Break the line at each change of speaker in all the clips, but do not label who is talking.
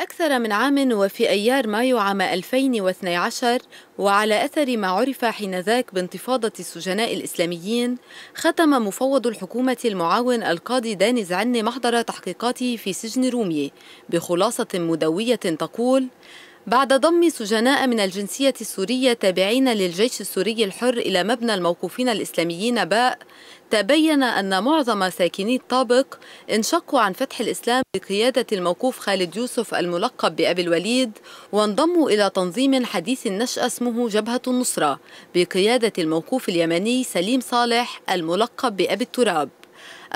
أكثر من عام وفي أيار مايو عام 2012 وعلى أثر ما عرف حينذاك بانتفاضة السجناء الإسلاميين ختم مفوض الحكومة المعاون القاضي داني زعني محضر تحقيقاته في سجن رومي بخلاصة مدوية تقول بعد ضم سجناء من الجنسية السورية تابعين للجيش السوري الحر إلى مبنى الموقوفين الإسلاميين باء تبين أن معظم ساكني الطابق انشقوا عن فتح الإسلام بقيادة الموقوف خالد يوسف الملقب بأبي الوليد وانضموا إلى تنظيم حديث النشأ اسمه جبهة النصرة بقيادة الموقوف اليمني سليم صالح الملقب بأبي التراب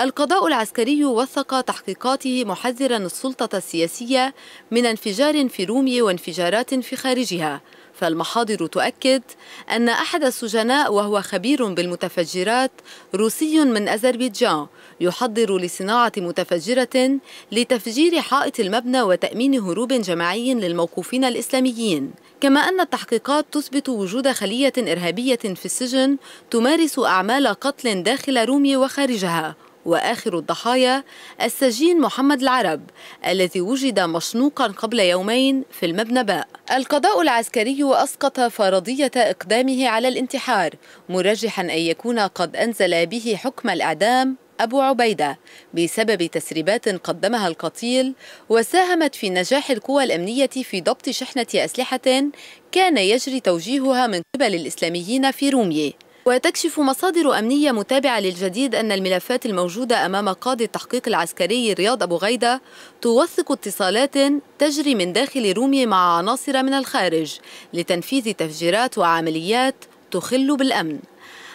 القضاء العسكري وثق تحقيقاته محذرا السلطة السياسية من انفجار في رومي وانفجارات في خارجها فالمحاضر تؤكد أن أحد السجناء وهو خبير بالمتفجرات روسي من أذربيجان يحضر لصناعة متفجرة لتفجير حائط المبنى وتأمين هروب جماعي للموقوفين الإسلاميين كما أن التحقيقات تثبت وجود خلية إرهابية في السجن تمارس أعمال قتل داخل رومي وخارجها وآخر الضحايا السجين محمد العرب الذي وجد مشنوقا قبل يومين في المبنى باء القضاء العسكري أسقط فرضية إقدامه على الانتحار مرجحا أن يكون قد أنزل به حكم الإعدام أبو عبيدة بسبب تسريبات قدمها القتيل وساهمت في نجاح القوى الأمنية في ضبط شحنة أسلحة كان يجري توجيهها من قبل الإسلاميين في روميه وتكشف مصادر أمنية متابعة للجديد أن الملفات الموجودة أمام قاضي التحقيق العسكري رياض أبو غيدة توثق اتصالات تجري من داخل رومي مع عناصر من الخارج لتنفيذ تفجيرات وعمليات تخل بالأمن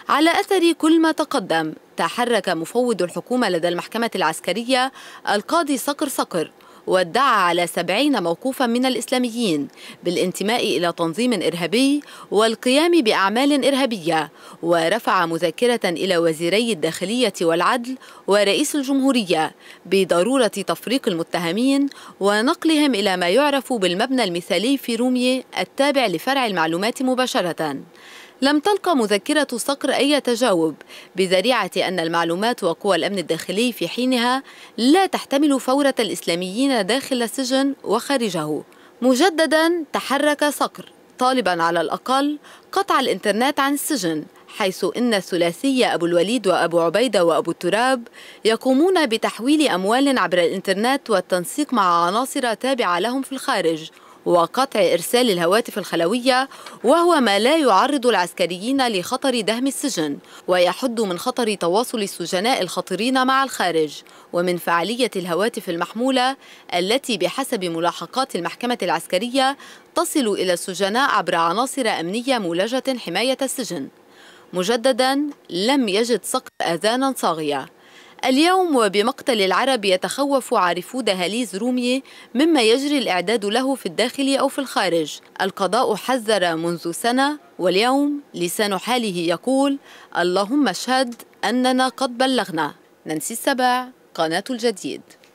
على أثر كل ما تقدم تحرك مفوض الحكومة لدى المحكمة العسكرية القاضي صقر صقر وادعى على سبعين موقوفا من الإسلاميين بالانتماء إلى تنظيم إرهابي والقيام بأعمال إرهابية ورفع مذكرة إلى وزيري الداخلية والعدل ورئيس الجمهورية بضرورة تفريق المتهمين ونقلهم إلى ما يعرف بالمبنى المثالي في رومية التابع لفرع المعلومات مباشرة لم تلقى مذكرة صقر أي تجاوب بذريعة أن المعلومات وقوى الأمن الداخلي في حينها لا تحتمل فورة الإسلاميين داخل السجن وخارجه مجددا تحرك صقر طالبا على الأقل قطع الإنترنت عن السجن حيث إن الثلاثية أبو الوليد وأبو عبيدة وأبو التراب يقومون بتحويل أموال عبر الإنترنت والتنسيق مع عناصر تابعة لهم في الخارج وقطع إرسال الهواتف الخلوية وهو ما لا يعرض العسكريين لخطر دهم السجن ويحد من خطر تواصل السجناء الخطرين مع الخارج ومن فعالية الهواتف المحمولة التي بحسب ملاحقات المحكمة العسكرية تصل إلى السجناء عبر عناصر أمنية مولجة حماية السجن مجددا لم يجد سقط أذانا صاغية اليوم وبمقتل العرب يتخوف عارفو دهاليز رومي مما يجري الإعداد له في الداخل أو في الخارج القضاء حذر منذ سنة واليوم لسان حاله يقول اللهم اشهد أننا قد بلغنا ننسي السبع قناة الجديد